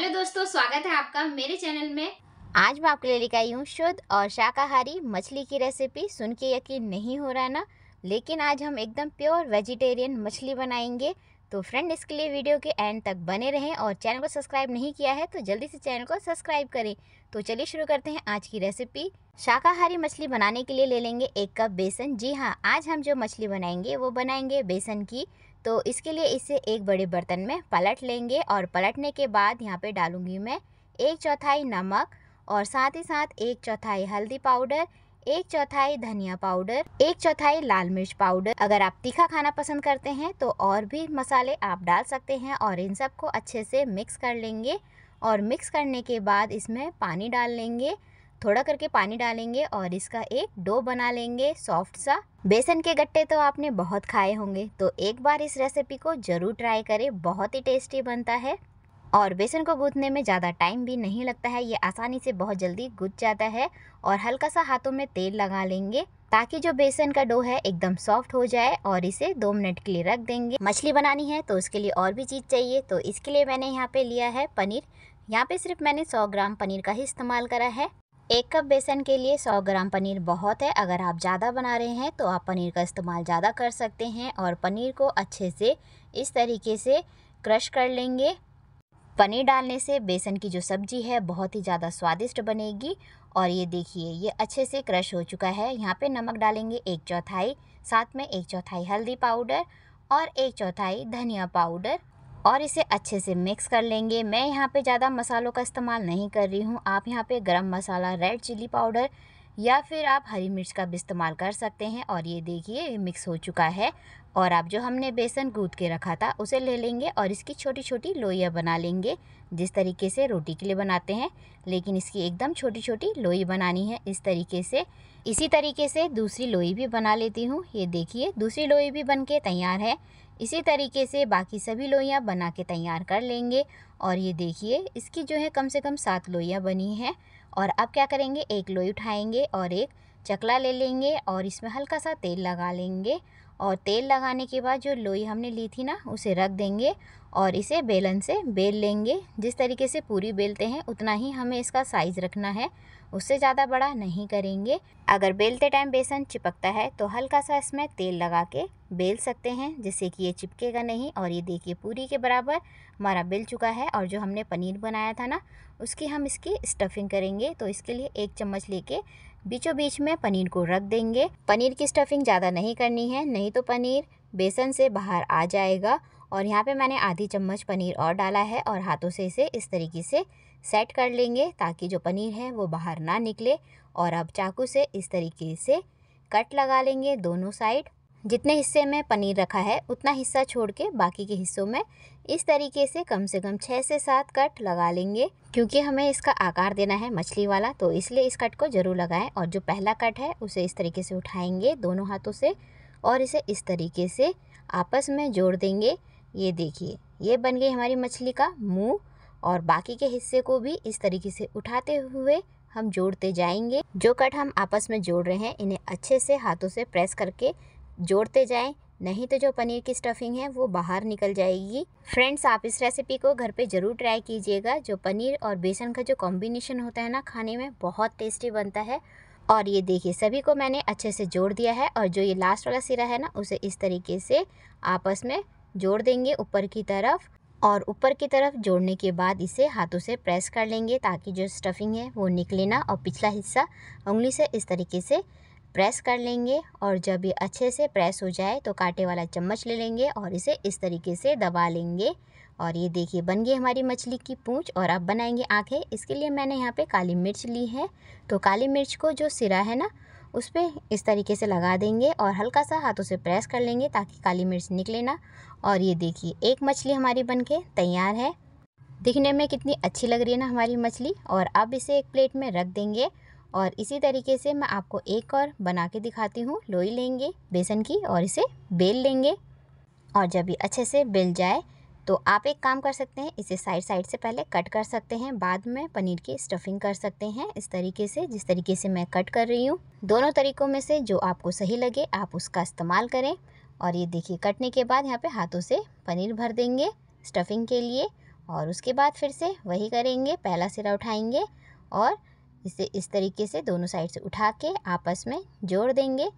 hello दोस्तों स्वागत है आपका मेरे चैनल में आज मैं आपके लिए लेकर आई हूँ शुद्ध और शाकाहारी मछली की रेसिपी सुन के यकीन नहीं हो रहा ना लेकिन आज हम एकदम प्योर वेजिटेरियन मछली बनाएंगे तो फ्रेंड इसके लिए वीडियो के एंड तक बने रहें और चैनल को सब्सक्राइब नहीं किया है तो जल्दी से चैनल को सब्सक्राइब करें तो चलिए शुरू करते हैं आज की रेसिपी शाकाहारी मछली बनाने के लिए ले लेंगे एक कप बेसन जी हाँ आज हम जो मछली बनाएंगे वो बनाएंगे बेसन की तो इसके लिए इसे एक बड़े बर्तन में पलट लेंगे और पलटने के बाद यहाँ पे डालूंगी मैं एक चौथाई नमक और साथ ही साथ एक चौथाई हल्दी पाउडर एक चौथाई धनिया पाउडर एक चौथाई लाल मिर्च पाउडर अगर आप तीखा खाना पसंद करते हैं तो और भी मसाले आप डाल सकते हैं और इन सबको अच्छे से मिक्स कर लेंगे और मिक्स करने के बाद इसमें पानी डाल लेंगे थोड़ा करके पानी डालेंगे और इसका एक डो बना लेंगे सॉफ्ट सा बेसन के गट्टे तो आपने बहुत खाए होंगे तो एक बार इस रेसिपी को ज़रूर ट्राई करें बहुत ही टेस्टी बनता है और बेसन को गूंथने में ज़्यादा टाइम भी नहीं लगता है ये आसानी से बहुत जल्दी गूंथ जाता है और हल्का सा हाथों में तेल लगा लेंगे ताकि जो बेसन का डो है एकदम सॉफ्ट हो जाए और इसे दो मिनट के लिए रख देंगे मछली बनानी है तो उसके लिए और भी चीज़ चाहिए तो इसके लिए मैंने यहाँ पे लिया है पनीर यहाँ पे सिर्फ मैंने 100 ग्राम पनीर का ही इस्तेमाल करा है एक कप बेसन के लिए 100 ग्राम पनीर बहुत है अगर आप ज़्यादा बना रहे हैं तो आप पनीर का इस्तेमाल ज़्यादा कर सकते हैं और पनीर को अच्छे से इस तरीके से क्रश कर लेंगे पनीर डालने से बेसन की जो सब्ज़ी है बहुत ही ज़्यादा स्वादिष्ट बनेगी और ये देखिए ये अच्छे से क्रश हो चुका है यहाँ पे नमक डालेंगे एक चौथाई साथ में एक चौथाई हल्दी पाउडर और एक चौथाई धनिया पाउडर और इसे अच्छे से मिक्स कर लेंगे मैं यहाँ पे ज़्यादा मसालों का इस्तेमाल नहीं कर रही हूँ आप यहाँ पे गरम मसाला रेड चिली पाउडर या फिर आप हरी मिर्च का भी इस्तेमाल कर सकते हैं और ये देखिए मिक्स हो चुका है और आप जो हमने बेसन गूद के रखा था उसे ले लेंगे और इसकी छोटी छोटी लोइयाँ बना लेंगे जिस तरीके से रोटी के लिए बनाते हैं लेकिन इसकी एकदम छोटी छोटी लोई बनानी है इस तरीके से इसी तरीके से दूसरी लोई भी बना लेती हूँ ये देखिए दूसरी लोई भी बन के तैयार है इसी तरीके से बाकी सभी लोइयाँ बना के तैयार कर लेंगे और ये देखिए इसकी जो है कम से कम सात लोइयाँ बनी हैं और अब क्या करेंगे एक लोई उठाएंगे और एक चकला ले लेंगे और इसमें हल्का सा तेल लगा लेंगे और तेल लगाने के बाद जो लोई हमने ली थी ना उसे रख देंगे और इसे बेलन से बेल लेंगे जिस तरीके से पूरी बेलते हैं उतना ही हमें इसका साइज़ रखना है उससे ज़्यादा बड़ा नहीं करेंगे अगर बेलते टाइम बेसन चिपकता है तो हल्का सा इसमें तेल लगा के बेल सकते हैं जिससे कि ये चिपकेगा नहीं और ये देखिए पूरी के बराबर हमारा बेल चुका है और जो हमने पनीर बनाया था ना उसकी हम इसकी स्टफिंग करेंगे तो इसके लिए एक चम्मच लेके बीचों बीच में पनीर को रख देंगे पनीर की स्टफिंग ज़्यादा नहीं करनी है नहीं तो पनीर बेसन से बाहर आ जाएगा और यहाँ पे मैंने आधी चम्मच पनीर और डाला है और हाथों से इसे इस तरीके से सेट कर लेंगे ताकि जो पनीर है वो बाहर ना निकले और अब चाकू से इस तरीके से कट लगा लेंगे दोनों साइड जितने हिस्से में पनीर रखा है उतना हिस्सा छोड़ के बाकी के हिस्सों में इस तरीके से कम से कम छः से सात कट लगा लेंगे क्योंकि हमें इसका आकार देना है मछली वाला तो इसलिए इस कट को ज़रूर लगाएं और जो पहला कट है उसे इस तरीके से उठाएंगे दोनों हाथों से और इसे इस तरीके से आपस में जोड़ देंगे ये देखिए ये बन गई हमारी मछली का मुँह और बाकी के हिस्से को भी इस तरीके से उठाते हुए हम जोड़ते जाएंगे जो कट हम आपस में जोड़ रहे हैं इन्हें अच्छे से हाथों से प्रेस करके जोड़ते जाएं नहीं तो जो पनीर की स्टफिंग है वो बाहर निकल जाएगी फ्रेंड्स आप इस रेसिपी को घर पे ज़रूर ट्राई कीजिएगा जो पनीर और बेसन का जो कॉम्बिनेशन होता है ना खाने में बहुत टेस्टी बनता है और ये देखिए सभी को मैंने अच्छे से जोड़ दिया है और जो ये लास्ट वाला सिरा है ना उसे इस तरीके से आपस में जोड़ देंगे ऊपर की तरफ और ऊपर की तरफ जोड़ने के बाद इसे हाथों से प्रेस कर लेंगे ताकि जो स्टफिंग है वो निकले ना और पिछला हिस्सा उंगली से इस तरीके से प्रेस कर लेंगे और जब ये अच्छे से प्रेस हो जाए तो कांटे वाला चम्मच ले लेंगे और इसे इस तरीके से दबा लेंगे और ये देखिए बन गई हमारी मछली की पूंछ और अब बनाएंगे आंखें इसके लिए मैंने यहाँ पे काली मिर्च ली है तो काली मिर्च को जो सिरा है ना उस पर इस तरीके से लगा देंगे और हल्का सा हाथों से प्रेस कर लेंगे ताकि काली मिर्च निकले ना और ये देखिए एक मछली हमारी के तैयार है दिखने में कितनी अच्छी लग रही है ना हमारी मछली और अब इसे एक प्लेट में रख देंगे और इसी तरीके से मैं आपको एक और बना के दिखाती हूँ लोई लेंगे बेसन की और इसे बेल लेंगे और जब ये अच्छे से बेल जाए तो आप एक काम कर सकते हैं इसे साइड साइड से पहले कट कर सकते हैं बाद में पनीर की स्टफिंग कर सकते हैं इस तरीके से जिस तरीके से मैं कट कर रही हूँ दोनों तरीक़ों में से जो आपको सही लगे आप उसका इस्तेमाल करें और ये देखिए कटने के बाद यहाँ पे हाथों से पनीर भर देंगे स्टफिंग के लिए और उसके बाद फिर से वही करेंगे पहला सिरा उठाएंगे और इसे इस तरीके से दोनों साइड से उठा के आपस में जोड़ देंगे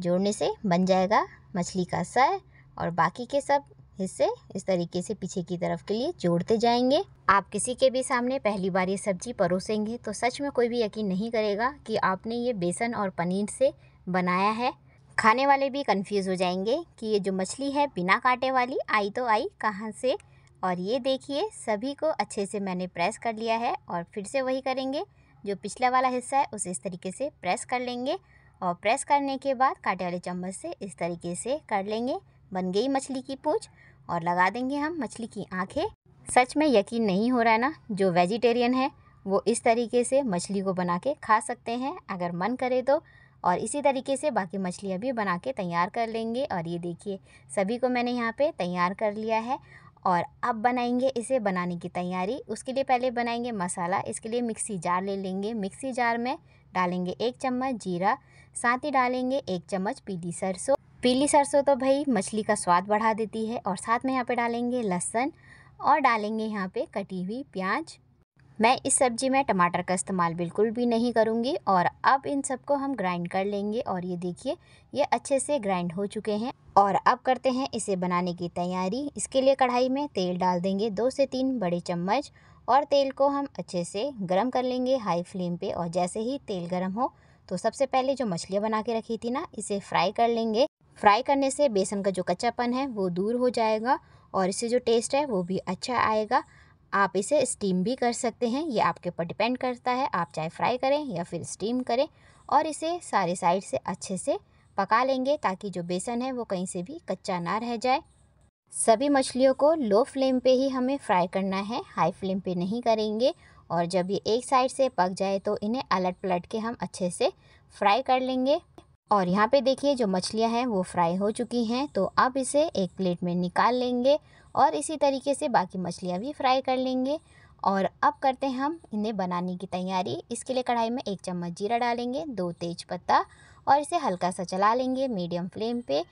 जोड़ने से बन जाएगा मछली का सर और बाकी के सब हिस्से इस तरीके से पीछे की तरफ के लिए जोड़ते जाएंगे आप किसी के भी सामने पहली बार ये सब्जी परोसेंगे तो सच में कोई भी यकीन नहीं करेगा कि आपने ये बेसन और पनीर से बनाया है खाने वाले भी कंफ्यूज हो जाएंगे कि ये जो मछली है बिना कांटे वाली आई तो आई कहाँ से और ये देखिए सभी को अच्छे से मैंने प्रेस कर लिया है और फिर से वही करेंगे जो पिछला वाला हिस्सा है उसे इस तरीके से प्रेस कर लेंगे और प्रेस करने के बाद काटे वाले चम्मच से इस तरीके से कर लेंगे बन गई मछली की पूछ और लगा देंगे हम मछली की आँखें सच में यकीन नहीं हो रहा है ना जो वेजिटेरियन है वो इस तरीके से मछली को बना के खा सकते हैं अगर मन करे तो और इसी तरीके से बाकी मछलियाँ भी बना के तैयार कर लेंगे और ये देखिए सभी को मैंने यहाँ पे तैयार कर लिया है और अब बनाएंगे इसे बनाने की तैयारी उसके लिए पहले बनाएंगे मसाला इसके लिए मिक्सी जार ले लेंगे मिक्सी जार में डालेंगे एक चम्मच जीरा साथ ही डालेंगे एक चम्मच पीली सरसों पीली सरसों तो भाई मछली का स्वाद बढ़ा देती है और साथ में यहाँ पे डालेंगे लहसुन और डालेंगे यहाँ पे कटी हुई प्याज मैं इस सब्ज़ी में टमाटर का इस्तेमाल बिल्कुल भी नहीं करूँगी और अब इन सबको हम ग्राइंड कर लेंगे और ये देखिए ये अच्छे से ग्राइंड हो चुके हैं और अब करते हैं इसे बनाने की तैयारी इसके लिए कढ़ाई में तेल डाल देंगे दो से तीन बड़े चम्मच और तेल को हम अच्छे से गर्म कर लेंगे हाई फ्लेम पे और जैसे ही तेल गर्म हो तो सबसे पहले जो मछलियाँ बना के रखी थी ना इसे फ्राई कर लेंगे फ्राई करने से बेसन का जो कच्चापन है वो दूर हो जाएगा और इससे जो टेस्ट है वो भी अच्छा आएगा आप इसे स्टीम भी कर सकते हैं ये आपके ऊपर डिपेंड करता है आप चाहे फ्राई करें या फिर स्टीम करें और इसे सारे साइड से अच्छे से पका लेंगे ताकि जो बेसन है वो कहीं से भी कच्चा ना रह जाए सभी मछलियों को लो फ्लेम पे ही हमें फ्राई करना है हाई फ्लेम पे नहीं करेंगे और जब ये एक साइड से पक जाए तो इन्हें अलट पलट के हम अच्छे से फ्राई कर लेंगे और यहाँ पे देखिए जो मछलियाँ हैं वो फ्राई हो चुकी हैं तो अब इसे एक प्लेट में निकाल लेंगे और इसी तरीके से बाकी मछलियाँ भी फ्राई कर लेंगे और अब करते हैं हम इन्हें बनाने की तैयारी इसके लिए कढ़ाई में एक चम्मच जीरा डालेंगे दो तेज पत्ता और इसे हल्का सा चला लेंगे मीडियम फ्लेम पे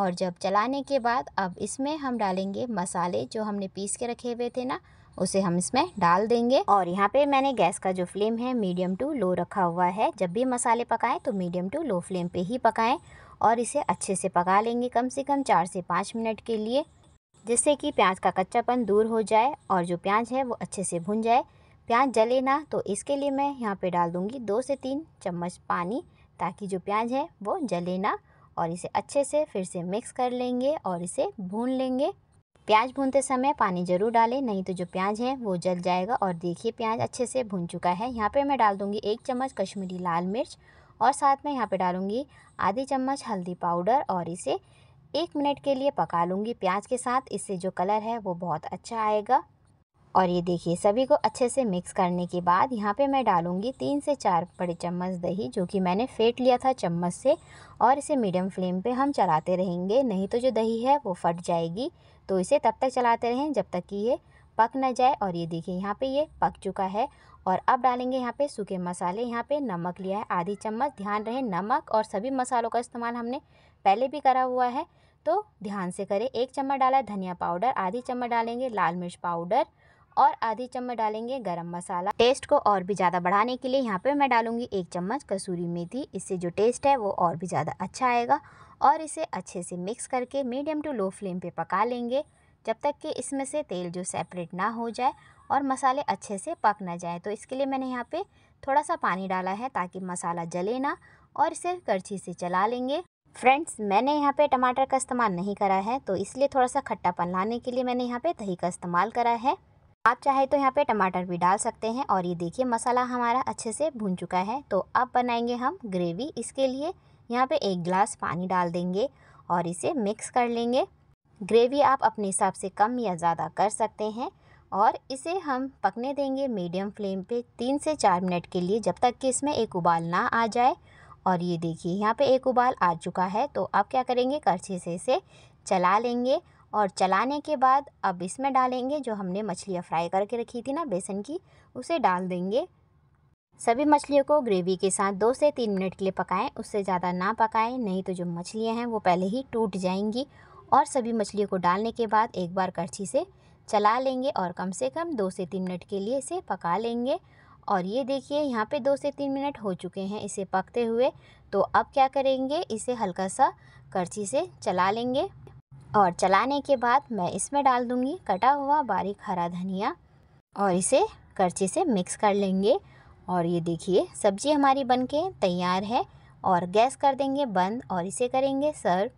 और जब चलाने के बाद अब इसमें हम डालेंगे मसाले जो हमने पीस के रखे हुए थे ना उसे हम इसमें डाल देंगे और यहाँ पे मैंने गैस का जो फ्लेम है मीडियम टू लो रखा हुआ है जब भी मसाले पकाएं तो मीडियम टू लो फ्लेम पे ही पकाएं और इसे अच्छे से पका लेंगे कम से कम चार से पाँच मिनट के लिए जिससे कि प्याज का कच्चापन दूर हो जाए और जो प्याज है वो अच्छे से भुन जाए प्याज जले ना तो इसके लिए मैं यहाँ पर डाल दूँगी दो से तीन चम्मच पानी ताकि जो प्याज है वो जले ना और इसे अच्छे से फिर से मिक्स कर लेंगे और इसे भून लेंगे प्याज भूनते समय पानी ज़रूर डालें नहीं तो जो प्याज है वो जल जाएगा और देखिए प्याज अच्छे से भून चुका है यहाँ पे मैं डाल दूँगी एक चम्मच कश्मीरी लाल मिर्च और साथ में यहाँ पे डालूँगी आधी चम्मच हल्दी पाउडर और इसे एक मिनट के लिए पका लूँगी प्याज के साथ इससे जो कलर है वो बहुत अच्छा आएगा और ये देखिए सभी को अच्छे से मिक्स करने के बाद यहाँ पे मैं डालूँगी तीन से चार बड़े चम्मच दही जो कि मैंने फेंट लिया था चम्मच से और इसे मीडियम फ्लेम पे हम चलाते रहेंगे नहीं तो जो दही है वो फट जाएगी तो इसे तब तक चलाते रहें जब तक कि ये पक ना जाए और ये देखिए यहाँ पे ये पक चुका है और अब डालेंगे यहाँ पे सूखे मसाले यहाँ पे नमक लिया है आधी चम्मच ध्यान रहे नमक और सभी मसालों का इस्तेमाल हमने पहले भी करा हुआ है तो ध्यान से करें एक चम्मच डाला धनिया पाउडर आधी चम्मच डालेंगे लाल मिर्च पाउडर और आधी चम्मच डालेंगे गरम मसाला टेस्ट को और भी ज़्यादा बढ़ाने के लिए यहाँ पे मैं डालूंगी एक चम्मच कसूरी मेथी इससे जो टेस्ट है वो और भी ज़्यादा अच्छा आएगा और इसे अच्छे से मिक्स करके मीडियम टू लो फ्लेम पे पका लेंगे जब तक कि इसमें से तेल जो सेपरेट ना हो जाए और मसाले अच्छे से पक ना जाए तो इसके लिए मैंने यहाँ पे थोड़ा सा पानी डाला है ताकि मसाला जले ना और इसे करछी से चला लेंगे फ्रेंड्स मैंने यहाँ पे टमाटर का इस्तेमाल नहीं करा है तो इसलिए थोड़ा सा खट्टापन लाने के लिए मैंने यहाँ पे दही का इस्तेमाल करा है आप चाहे तो यहाँ पे टमाटर भी डाल सकते हैं और ये देखिए मसाला हमारा अच्छे से भून चुका है तो अब बनाएंगे हम ग्रेवी इसके लिए यहाँ पे एक गिलास पानी डाल देंगे और इसे मिक्स कर लेंगे ग्रेवी आप अपने हिसाब से कम या ज़्यादा कर सकते हैं और इसे हम पकने देंगे मीडियम फ्लेम पे तीन से चार मिनट के लिए जब तक कि इसमें एक उबाल ना आ जाए और ये देखिए यहाँ पे एक उबाल आ चुका है तो आप क्या करेंगे करछे से इसे चला लेंगे और चलाने के बाद अब इसमें डालेंगे जो हमने मछलियाँ फ्राई करके रखी थी ना बेसन की उसे डाल देंगे सभी मछलियों को ग्रेवी के साथ दो से तीन मिनट के लिए पकाएं उससे ज़्यादा ना पकाएं नहीं तो जो मछलियाँ हैं वो पहले ही टूट जाएंगी और सभी मछलियों को डालने के बाद एक बार करछी से चला लेंगे और कम से कम दो से तीन मिनट के लिए इसे पका लेंगे और ये देखिए यहाँ पे दो से तीन मिनट हो चुके हैं इसे पकते हुए तो अब क्या करेंगे इसे हल्का सा करछी से चला लेंगे और चलाने के बाद मैं इसमें डाल दूँगी कटा हुआ बारीक हरा धनिया और इसे करछे से मिक्स कर लेंगे और ये देखिए सब्जी हमारी बनके तैयार है और गैस कर देंगे बंद और इसे करेंगे सर्व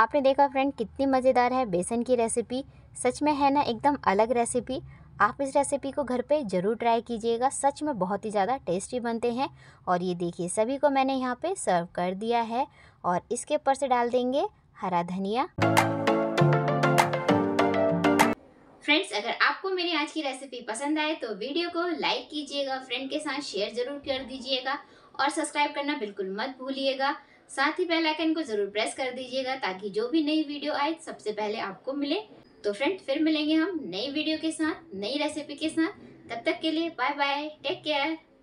आपने देखा फ्रेंड कितनी मज़ेदार है बेसन की रेसिपी सच में है ना एकदम अलग रेसिपी आप इस रेसिपी को घर पे ज़रूर ट्राई कीजिएगा सच में बहुत ही ज़्यादा टेस्टी बनते हैं और ये देखिए सभी को मैंने यहाँ पे सर्व कर दिया है और इसके ऊपर से डाल देंगे हरा धनिया फ्रेंड्स अगर आपको मेरी आज की रेसिपी पसंद आए तो वीडियो को लाइक कीजिएगा फ्रेंड के साथ शेयर जरूर कर दीजिएगा और सब्सक्राइब करना बिल्कुल मत भूलिएगा साथ ही बेल आइकन को जरूर प्रेस कर दीजिएगा ताकि जो भी नई वीडियो आए सबसे पहले आपको मिले तो फ्रेंड फिर मिलेंगे हम नई वीडियो के साथ नई रेसिपी के साथ तब तक के लिए बाय बाय टेक केयर